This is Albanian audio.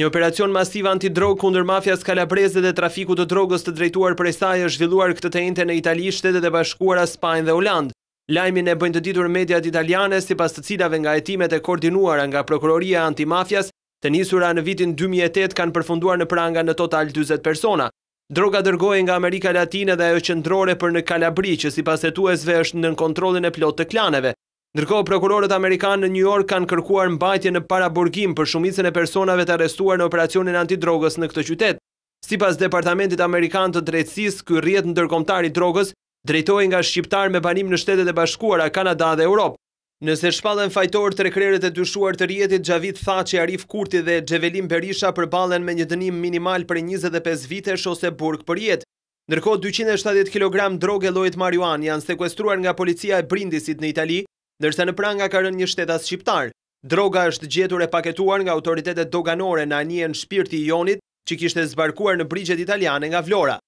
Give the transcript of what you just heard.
Një operacion masiv antidrog kundër mafjas kalabreze dhe trafiku të drogës të drejtuar për e saj është zhvilluar këtë të ente në Itali, shtetet e bashkuara, Spajnë dhe Hollandë. Lajmin e bëjnë të ditur mediat italiane si pas të cilave nga etimet e koordinuar nga prokuroria antimafjas, të njësura në vitin 2008 kanë përfunduar në pranga në total 20 persona. Droga dërgojë nga Amerika Latine dhe e qëndrore për në Kalabri që si pas e tuesve është në kontrolin e plot të klaneve. Ndërkohë, prokurorët Amerikanë në New York kanë kërkuar mbajtje në para për shumicën e personave të arrestuar në operacionin antidrogës në këtë qytet. Si pas Departamentit Amerikanë të drejtsis, kër rjetë në dërkomtari drogës, drejtojnë nga Shqiptar me banim në shtetet e bashkuara, Kanada dhe Europë. Nëse shpallën fajtor të rekreret e dyshuar të rjetit, Gjavit që Arif Kurti dhe Gjevelim Berisha përbalen me një dënim minimal për 25 vitesh ose burg për jetë. Ndërkohë, 270 kg droge lojt marihuan janë sekuestruar nga policia e brindisit në Italië, dërse në pranga ka rënë një shtetas shqiptar. Droga është gjetur e paketuar nga autoritetet doganore në anjen shpirti i jonit që kishte zbarkuar në brigjet italiane nga Vlora.